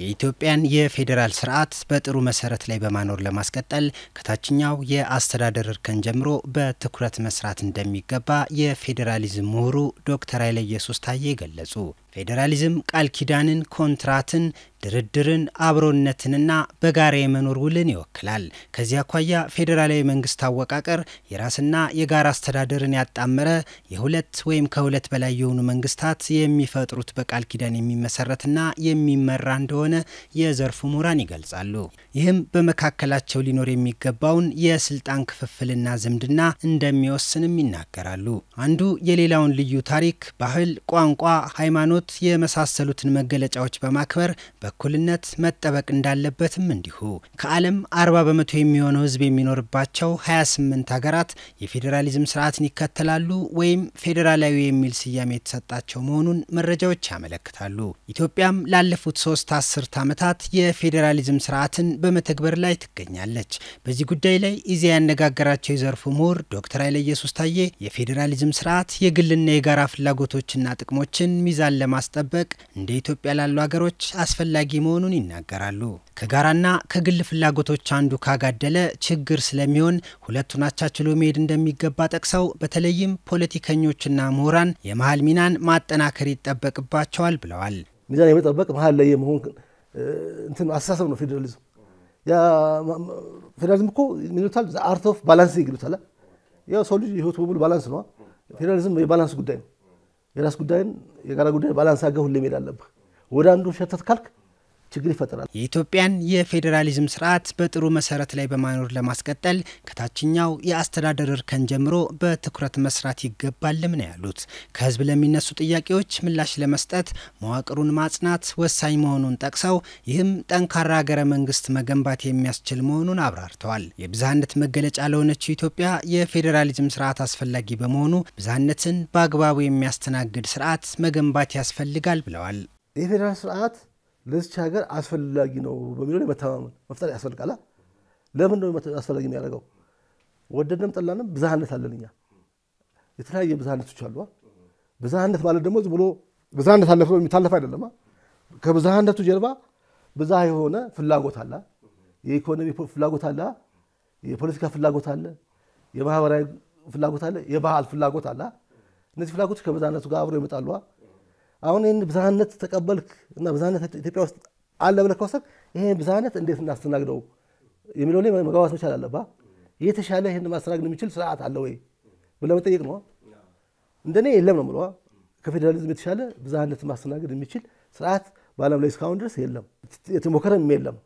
የኢትዮጵያን የፌዴራል ስርዓት በጥሩ መሰረት ላይ በማኖር ለማስቀጠል ከታችኛው የአስተዳደር እርከን ጀምሮ በትኩረት መስራት እንደሚገባ የፌዴራሊዝም ምሁሩ ዶክተር ኃይለ ኢየሱስ ታዬ ገለጹ። ፌዴራሊዝም ቃል ኪዳንን፣ ኮንትራትን፣ ድርድርን፣ አብሮነትንና በጋራ የመኖር ውልን ይወክላል። ከዚህ አኳያ ፌዴራላዊ መንግስት አወቃቀር የራስና የጋራ አስተዳደርን ያጣመረ የሁለት ወይም ከሁለት በላይ የሆኑ መንግስታት የሚፈጥሩት በቃል ኪዳን የሚመሰረትና የሚመራ እንደሆነ እንደሆነ የዘርፉ ምሁራን ይገልጻሉ። ይህም በመካከላቸው ሊኖር የሚገባውን የስልጣን ክፍፍልና ዝምድና እንደሚወስንም ይናገራሉ። አንዱ የሌላውን ልዩ ታሪክ፣ ባህል፣ ቋንቋ፣ ሃይማኖት የመሳሰሉትን መገለጫዎች በማክበር በእኩልነት መጠበቅ እንዳለበትም እንዲሁ ከዓለም 40 በመቶ የሚሆነው ህዝብ የሚኖርባቸው 28 ሀገራት የፌዴራሊዝም ስርዓትን ይከተላሉ ወይም ፌዴራላዊ የሚል ስያሜ የተሰጣቸው መሆኑን መረጃዎች ያመለክታሉ። ኢትዮጵያም ላለፉት ሶስት አስርት ዓመታት የፌዴራሊዝም ስርዓትን በመተግበር ላይ ትገኛለች። በዚህ ጉዳይ ላይ ኢዜአ ያነጋገራቸው የዘርፉ ምሁር ዶክተር ኃይለ ኢየሱስ ታዬ የፌዴራሊዝም ስርዓት የግልና የጋራ ፍላጎቶችና ጥቅሞችን ሚዛን ለማስጠበቅ እንደ ኢትዮጵያ ላሉ ሀገሮች አስፈላጊ መሆኑን ይናገራሉ። ከጋራና ከግል ፍላጎቶች አንዱ ካጋደለ ችግር ስለሚሆን ሁለቱን አቻችሎ መሄድ እንደሚገባ ጠቅሰው በተለይም ፖለቲከኞችና ምሁራን የመሀል ሚናን ማጠናከር ይጠበቅባቸዋል ብለዋል። ሚዛን የመጠበቅ መሀል ላይ የመሆን እንትን አስተሳሰብ ነው ፌዴራሊዝም። ፌዴራሊዝም እኮ ይሉታል አርት ኦፍ ባላንሲንግ ይሉታል። ያው ሰው ልጅ ህይወት በሙሉ ባላንስ ነዋ። ፌዴራሊዝም የባላንስ ጉዳይ ነው። የራስ ጉዳይን የጋራ ጉዳይ ባላንስ አድርገህ ሁሌ መሄድ አለብህ። ወደ አንዱ ሸተት ካልክ ችግር ይፈጥራል። የኢትዮጵያን የፌዴራሊዝም ስርዓት በጥሩ መሰረት ላይ በማኖር ለማስቀጠል ከታችኛው የአስተዳደር እርከን ጀምሮ በትኩረት መስራት ይገባልም ነው ያሉት። ከህዝብ ለሚነሱ ጥያቄዎች ምላሽ ለመስጠት መዋቅሩን ማጽናት ወሳኝ መሆኑን ጠቅሰው ይህም ጠንካራ ሀገረ መንግስት መገንባት የሚያስችል መሆኑን አብራርተዋል። የብዝሃነት መገለጫ ለሆነችው ኢትዮጵያ የፌዴራሊዝም ስርዓት አስፈላጊ በመሆኑ ብዝሃነትን በአግባቡ የሚያስተናግድ ስርዓት መገንባት ያስፈልጋል ብለዋል። የፌዴራል ስርዓት ለዚች ሀገር አስፈላጊ ነው በሚለው መተማመን መፍጠር ያስፈልጋል። ለምን ነው አስፈላጊ ነው ያደረገው? ወደድንም ጠላንም ብዝሃነት አለን እኛ። የተለያየ ብዝሃነቶች አሉ። ብዝሃነት ማለት ደግሞ ዝም ብሎ ብዝሃነት አለ የሚታለፍ አይደለም። ከብዝሃነቱ ጀርባ ብዝሃ የሆነ ፍላጎት አለ። የኢኮኖሚ ፍላጎት አለ፣ የፖለቲካ ፍላጎት አለ፣ የማህበራዊ ፍላጎት አለ፣ የባህል ፍላጎት አለ። እነዚህ ፍላጎቶች ከብዝሃነቱ ጋር አብሮ ይመጣሉ። አሁን ይህን ብዝሃነት ተቀበልክ እና ብዝሃነት ኢትዮጵያ ውስጥ አለ ብለህ ከወሰድክ ይህን ብዝሃነት እንዴት እናስተናግደው የሚለው ላይ መግባባት መቻል አለባ የተሻለ ይህን ማስተናግድ የሚችል ስርዓት አለ ወይ ብለህ መጠየቅ ነው። እንደኔ የለም ነው ምለዋ ከፌዴራሊዝም የተሻለ ብዝሃነት ማስተናገድ የሚችል ስርዓት በዓለም ላይ እስካሁን ድረስ የለም፣ የተሞከረም የለም።